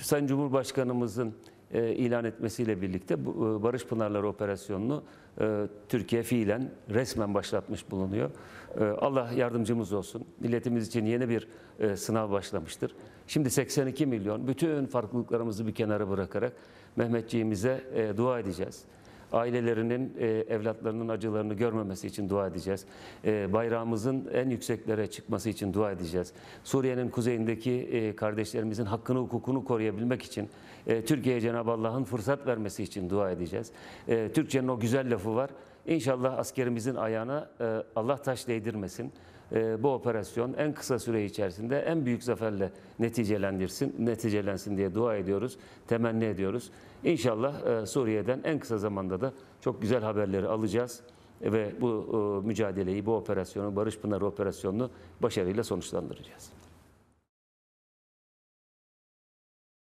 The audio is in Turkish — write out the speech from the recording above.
Sayın Cumhurbaşkanımızın e, ilan etmesiyle birlikte e, Barış Pınarları operasyonunu e, Türkiye fiilen resmen başlatmış bulunuyor. Allah yardımcımız olsun. Milletimiz için yeni bir sınav başlamıştır. Şimdi 82 milyon bütün farklılıklarımızı bir kenara bırakarak Mehmetçiğimize dua edeceğiz ailelerinin, e, evlatlarının acılarını görmemesi için dua edeceğiz. E, bayrağımızın en yükseklere çıkması için dua edeceğiz. Suriye'nin kuzeyindeki e, kardeşlerimizin hakkını, hukukunu koruyabilmek için, e, Türkiye'ye Cenab-ı Allah'ın fırsat vermesi için dua edeceğiz. E, Türkçenin o güzel lafı var. İnşallah askerimizin ayağına e, Allah taş değdirmesin. Ee, bu operasyon en kısa süre içerisinde en büyük zaferle neticelendirsin, neticelensin diye dua ediyoruz, temenni ediyoruz. İnşallah e, Suriye'den en kısa zamanda da çok güzel haberleri alacağız ve bu e, mücadeleyi, bu operasyonu, Barış Pınarı operasyonunu başarıyla sonuçlandıracağız.